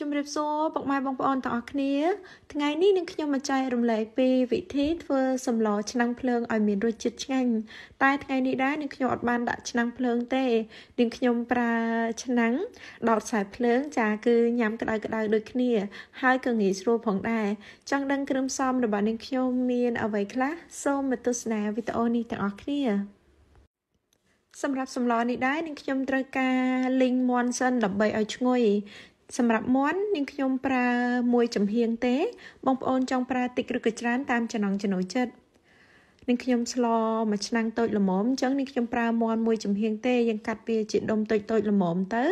ជំរាបសួរពុកម៉ែបងប្អូនទាំងអស់គ្នា ថ្ងៃនេះនឹងខ្ញុំមកចែករំលែកពីវិធីធ្វើសម្លឆ្នាំងភ្លើងឲ្យមានរសជាតិឆ្ងាញ់តែថ្ងៃនេះដែរនឹងខ្ញុំអត់បាន ដាក់ឆ្នាំងភ្លើងទេនឹងខ្ញុំប្រើឆ្នាំងដោតខ្សែភ្លើងចាគឺញ៉ាំក្តៅក្តៅដូចគ្នា ហើយក៏ងាយស្រួលផងដែរចង់ដឹងគ្រឿងផ្សំរបស់នឹងខ្ញុំមាន អ្វីខ្លះសូមមកទស្សនាវីដេអូនេះទាំងអស់គ្នាសម្រាប់សម្លនេះដែរនឹងខ្ញុំត្រូវការលីងមាន់សិនដើម្បីឲ្យឈ្ងុយសម្រាប់មាន់នាងខ្ញុំប្រើមួយចំហៀងទេ បងប្អូនចង់ប្រើតិចឬក៏ច្រើនតាមចំណង់ចំណូលចិត្តនាងខ្ញុំស្លមួយឆ្នាំងតូចល្មមអញ្ចឹងនាងខ្ញុំប្រើមាន់មួយចំហៀងទេយើងកាត់វាជាដុំតូចតូចល្មមទៅ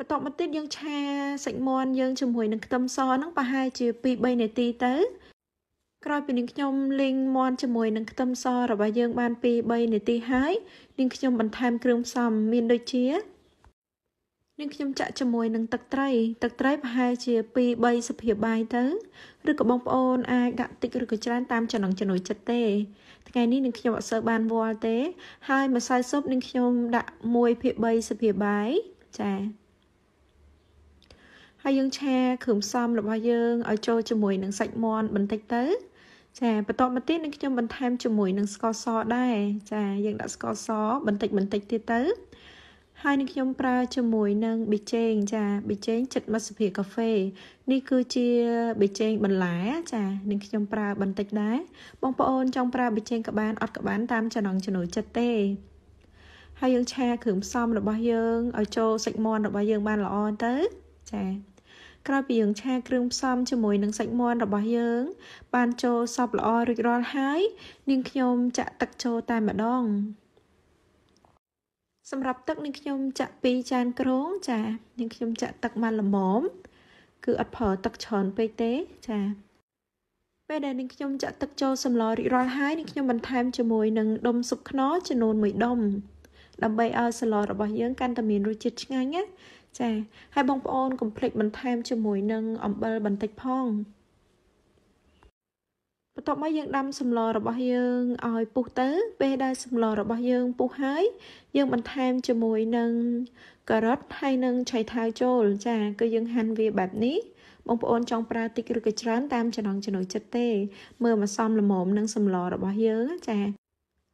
បន្ទាប់មកទៀតយើងឆាសាច់មាន់យើងជាមួយនឹងខ្ទឹមសហ្នឹងប្រហែលជា2 3នាទីទៅ ក្រោយពីនាងខ្ញុំលីងមាន់ជាមួយនឹងខ្ទឹមសរបស់យើងបាន2 3នាទីហើយនាងខ្ញុំបន្ថែមគ្រឿងផ្សំមានដូចជានាងខ្ញុំចាក់ជាមួយនឹងទឹកត្រី ទឹកត្រីប្រហែលជា2 3សភាបាយទៅឬក៏បងប្អូន អាចដាក់តិចឬក៏ច្រើនតាមចំណង់ចំណូលចិត្តទេ ថ្ងៃនេះនាងខ្ញុំអត់សូវបានវល់ទេហើយម្សៅស៊ុបនាងខ្ញុំដាក់1ភាគ3សភាបាយចា៎ហើយយើងឆាគ្រឿងផ្សំរបស់យើងឲ្យចូលជាមួយនឹងសាច់មាន់បន្តិចទៅចាបន្តមកទៀតនឹងខ្ញុំបន្ថែមជាមួយនឹងស្ករសដែរចាយើងដាក់ស្ករសបន្តិចបន្តិចទៀតទៅហើយនឹងខ្ញុំប្រើជាមួយនឹងប៊ីចេងចាប៊ីចេងចិត្តមិត្តសភាកាហ្វេនេះគឺជាប៊ីចេងបន្លែចានឹងខ្ញុំប្រើបន្តិចដែរបងប្អូនចង់ប្រើប៊ីចេងក៏បានអត់ក៏បានតាមចំណង់ចំណូលចិត្តទេហើយយើងឆាគ្រឿងផ្សំរបស់យើងឲ្យចូលសាច់មាន់របស់យើង បានល្អទៅចាក្រោយពីយើងឆាគ្រឿងផ្សំជាមួយនឹងសាច់មាន់របស់យើង បានចូលសពល្អរួចរាល់ហើយនាងខ្ញុំចាក់ទឹកចូលតែម្ដងសម្រាប់ទឹកនឹងខ្ញុំចាក់2ចានក្រង ចានឹងខ្ញុំចាក់ទឹកបានល្មមគឺអត់ប្រើទឹកច្រើនពេកទេចាពេលដែលនឹងខ្ញុំចាក់ទឹកចូលសម្លរីករាល់ហើយនឹងខ្ញុំបន្ថែមជាមួយនឹងដុំស៊ុបខ្នុរចំនួន1ដុំដើម្បីឲ្យសម្លរបស់យើងកាន់តែមានរសជាតិឆ្ងាញ់ណាចាហើយបងប្អូនកុំភ្លេចបន្ថែមជាមួយនឹងអំបិលបន្តិចផងបន្ទាប់មកយើងដាំសម្លរបស់យើងឲ្យពុះទៅពេលដែលសម្លរបស់យើងពុះហើយ យើងបន្ថែមជាមួយនឹងការ៉ុតហើយនឹងឆៃថាវចូល ចាគឺយើងហាន់វាបែបនេះបងប្អូនចង់ប្រើតិចឬក៏ច្រើនតាមចំណង់ចំណូលចិត្តទេមើលមកសមល្មមនឹងសម្លរបស់យើងចា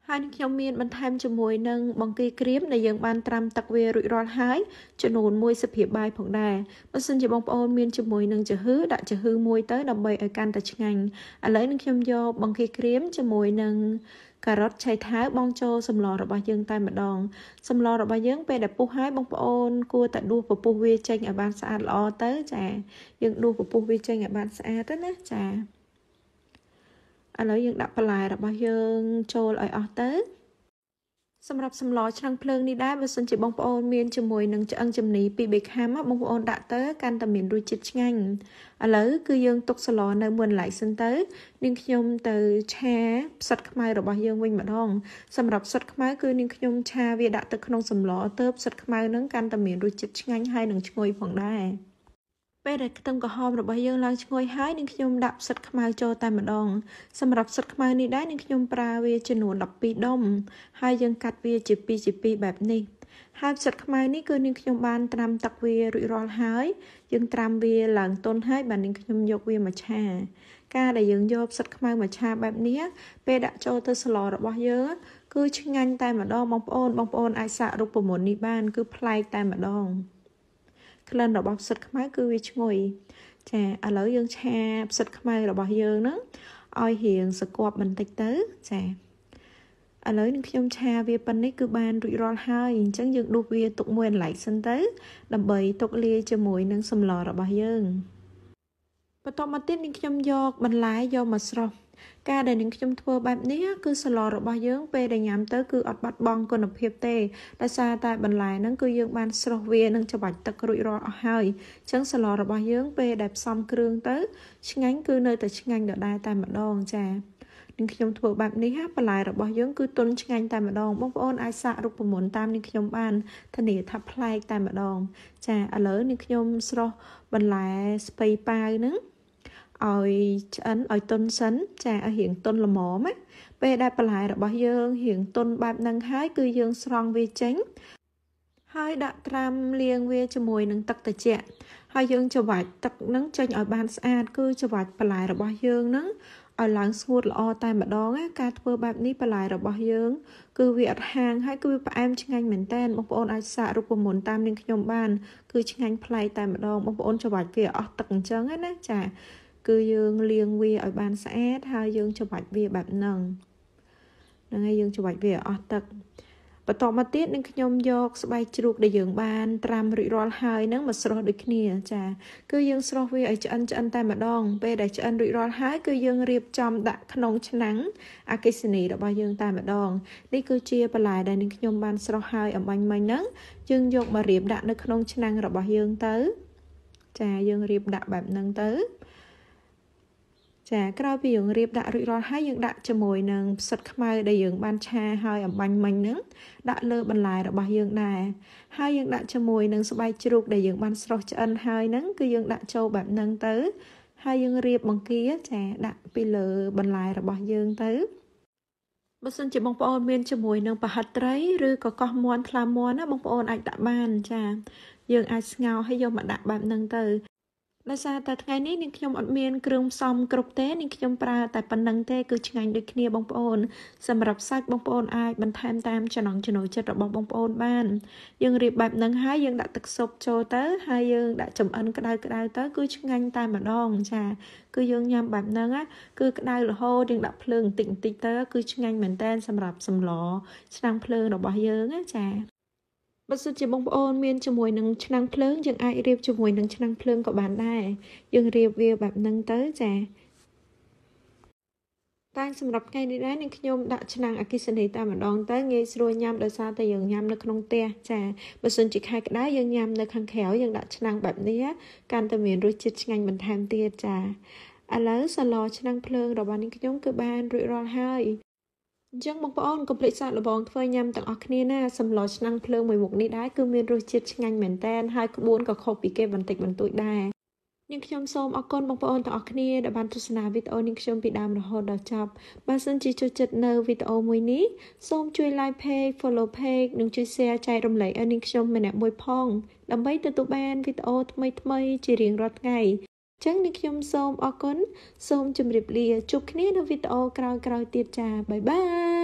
ហើយនឹងខ្ញុំមានបន្ថែមជាមួយនឹងបង្គាក្រៀមដែលយើងបានត្រាំទឹកវារួចរាល់ហើយចំនួន1សភាបាយផងដែរបើសិនជាបងប្អូនមានជាមួយនឹងចំហឺដាក់ចំហឺមួយទៅដើម្បីឲ្យកាន់តែឆ្ងាញ់ឥឡូវនឹងខ្ញុំយកបង្គាក្រៀមជាមួយនឹងការ៉ុតឆៃថាវបងចូលសម្លរបស់យើង តែម្ដង សម្លរបស់យើង ពេលដែលពុះហើយបងប្អូនគួរតែដួសពពុះវាចេញឲ្យបានស្អាតល្អទៅចាយើងដួសពពុះវាចេញឲ្យបានស្អាតទៅណាចាឥឡូវយើងដាក់បន្លែរបស់យើងចូលឲ្យអស់ទៅសម្រាប់សម្លឆ្នាំងភ្លើងនេះដែរបើសិនជាបងប្អូនមានជាមួយនឹងឆ្អឹងជំនីពីបេខាំបងប្អូនដាក់ទៅកាន់តែមានរសជាតិឆ្ងាញ់ឥឡូវគឺយើងទុកសម្លនៅមួយកន្លែងសិនទៅនាងខ្ញុំទៅឆាផ្សិតខ្មៅរបស់យើងវិញម្ដងសម្រាប់ផ្សិតខ្មៅគឺនាងខ្ញុំឆាវាដាក់ទៅក្នុងសម្លទៅផ្សិតខ្មៅនឹងកាន់តែមានរសជាតិឆ្ងាញ់ហើយនឹងឈ្ងុយផងដែរពេលដែលខ្ទឹមក្រហមរបស់យើងឡើងឈ្ងុយហើយនឹងខ្ញុំដាក់ផ្សិតខ្មៅចូលតែម្ដងសម្រាប់ផ្សិតខ្មៅនេះដែរនឹងខ្ញុំប្រើវាចំនួន12ដុំហើយយើងកាត់វាជា2ជា2បែបនេះហើយផ្សិតខ្មៅនេះគឺនឹងខ្ញុំបានត្រាំទឹកវារួចរាល់ហើយយើងត្រាំវាឡើងទន់ហើយបាននឹងខ្ញុំយកវាមកឆាការដែលយើងយកផ្សិតខ្មៅមកឆាបែបនេះពេលដាក់ចូលទៅស្លរបស់យើងគឺឆ្ងាញ់តែម្ដងបងប្អូនបងប្អូនអាចសាករូបមន្តនេះបានគឺប្លែកតែម្ដងក្លិនរបស់ផ្សិតខ្មៅគឺវាឈ្ងុយចាឥឡូវយើង ឆាផ្សិតខ្មៅរបស់យើងហ្នឹងឲ្យរៀងសកប់បន្តិចទៅចាឥឡូវនឹងខ្ញុំឆាវាប៉ុណ្នេះគឺបានរួចរាល់ហើយអញ្ចឹងយើងដួសវាទុកមួយកន្លែងសិនទៅ ដើម្បីទុកលាយជាមួយនឹងសម្លរបស់យើងបន្ទាប់មកទៀតនាងខ្ញុំយក បន្លែយកមកស្រុះការដែលនឹងខ្ញុំធ្វើបែបនេះគឺសឡរបស់យើងពេលដែលញ៉ាំទៅគឺអត់បាត់បង់គុណភាពទេដោយសារតែបន្លែហ្នឹងគឺយើងបានស្រុះវានឹងច្របាច់ទឹករួចរាល់អស់ហើយអញ្ចឹងសឡរបស់យើងពេលដែលផ្សំគ្រឿងទៅឆ្ងាញ់គឺនៅតែឆ្ងាញ់ដដែលតែម្ដងចា៎នឹងខ្ញុំធ្វើបែបនេះហាបន្លែរបស់យើងគឺទុនឆ្ងាញ់តែម្ដងបងប្អូនអាចសាករូបមន្តតាមនឹងខ្ញុំបានធានាថាប្លែកតែម្ដងចាឥឡូវនឹងខ្ញុំស្រោះបន្លែស្ពៃប៉ាវហ្នឹងឲ្យឆ្អិនឲ្យទុនសិន ចាឲ្យរៀងទុនល្មមណាពេលដែលបន្លែរបស់យើងរៀងទុនបែបហ្នឹងហើយគឺយើង ស្រង់វាចេញហើយដាក់ត្រាំលាងវាជាមួយនឹង ទឹកត្រជាក់ហើយយើងច្របាច់ទឹកនឹងចេញឲ្យបានស្អាតគឺច្របាច់បន្លែរបស់យើងនឹងឲ្យឡើងស្ងួតល្អតែម្ដងណាការធ្វើបែបនេះបន្លែរបស់យើង គឺវាអត់ហាងហើយគឺវាផ្អែមឆ្ងាញ់មែនតើបងប្អូនអាចសាករូបមន្តតាមនាងខ្ញុំបានគឺឆ្ងាញ់ប្លែកតែម្ដងបងប្អូនច្របាច់វាអស់ទឹកអញ្ចឹងណាចាគឺយើងលាងវាឲ្យបានស្អាតហើយយើងច្បាច់វាបែបហ្នឹងហ្នឹងហើយយើងច្បាច់វាអស់ទឹកបន្ទាប់មកទៀតនឹងខ្ញុំយក ស្បែកជ្រូកដែលយើង បានត្រាំរួចរាល់ហើយនឹងមកស្រុះដូចគ្នាចាគឺយើងស្រុះវាឲ្យឆ្អិនឆ្អិនតែម្ដង ពេលដែលឆ្អិនរួចរាល់ហើយគឺយើងរៀបចំដាក់ក្នុងឆ្នាំងអកិសនីរបស់យើងតែម្ដងនេះគឺជាបន្លែដែលនឹងខ្ញុំបានស្រុះហើយអំបញ្ញមិញហ្នឹងយើងយកមករៀបដាក់នៅក្នុងឆ្នាំងរបស់យើងទៅចាយើងរៀបដាក់បែបហ្នឹងទៅចាក្រោយពីយើងរៀបដាក់រួចរាល់ហើយយើងដាក់ជាមួយនឹងផ្សិតខ្មៅដែលយើងបានឆាហើយអំបាញ់មិញហ្នឹងដាក់លើ បន្លែរបស់យើងដែរហើយយើងដាក់ជាមួយនឹងស្បែកជ្រូកដែលយើងបានស្រុះឆ្អិនហើយហ្នឹងគឺយើងដាក់ចូលបែបហ្នឹងទៅ ហើយយើងរៀបបង្គាចាដាក់ពីលើបន្លែរបស់យើងទៅបើសិនជាបងប្អូន មានជាមួយនឹងប្រហិតត្រីឬក៏កោះមាន់ថ្លាមាន់ណាបងប្អូនអាចដាក់បានចា យើងអាចស្ងោរហើយយកមកដាក់បែបហ្នឹងទៅដោយសារតែថ្ងៃនេះនាងខ្ញុំអត់មានគ្រឿងផ្សំគ្រប់ទេនាងខ្ញុំប្រើតែប៉ុណ្ណឹងទេ គឺឆ្ងាញ់ដូចគ្នាបងប្អូន សម្រាប់សាច់បងប្អូនអាចបន្ថែមតាមចំណង់ចំណូលចិត្តរបស់បងប្អូនបានយើងរៀបបែបហ្នឹងហើយយើងដាក់ទឹកស៊ុបចូលទៅហើយយើងដាក់ចំអិនក្តៅក្តៅទៅ គឺឆ្ងាញ់តែម្ដង ចា គឺយើងញ៉ាំបែបហ្នឹងគឺក្តៅរហូតយើងដាក់ភ្លើងបន្តិចបន្តិចទៅ គឺឆ្ងាញ់មែនតើសម្រាប់សម្លឆ្នាំងភ្លើងរបស់យើងចាបើសិនជាបងប្អូនមានជាមួយនឹងឆ្នាំងភ្លើងយើងអាចរៀបជាមួយនឹងឆ្នាំងភ្លើងក៏បានដែរយើងរៀបវាបែបហ្នឹងទៅចាតែសម្រាប់ថ្ងៃនេះដែរនឹងខ្ញុំដាក់ឆ្នាំងអគិសនីតែម្ដងទៅងាយស្រួលញ៉ាំដោយសារតែយើងញ៉ាំនៅក្នុងផ្ទះចាបើសិនជាខែក្ដៅយើងញ៉ាំនៅខាងក្រៅយើងដាក់ឆ្នាំងបែបនេះកាន់តែមានរសជាតិឆ្ងាញ់បន្ថែមទៀតចាឥឡូវសាឡឆ្នាំងភ្លើងរបស់នាងខ្ញុំគឺបានរួចរាល់ហើយអញ្ចឹងបងប្អូនកុំភ្លេចសាកល្បងធ្វើញ៉ាំទាំងអស់គ្នាណាសម្លឆ្នាំងភ្លើងមួយមុខនេះដែរគឺមានរសជាតិឆ្ងាញ់មែនតែនហើយក្បួនក៏ខុសពីគេបន្តិចបន្តួចដែរនាងខ្ញុំសូមអរគុណបងប្អូនទាំងអស់គ្នាដែលបានទស្សនាវីដេអូនាងខ្ញុំពីដើមរហូតដល់ចប់បើសិនជាចូលចិត្តនៅវីដេអូមួយនេះសូមជួយ like page follow page និងជួយ share ចែករំលែកឲ្យនាងខ្ញុំម្នាក់មួយផងដើម្បីទទួលបានវីដេអូថ្មីៗជារៀងរាល់ថ្ងៃចឹងនេះខ្ញុំសូមអរគុណសូមជម្រាប លាជួបគ្នានៅវីដេអូក្រោយៗទៀតចា៎បាយបាយ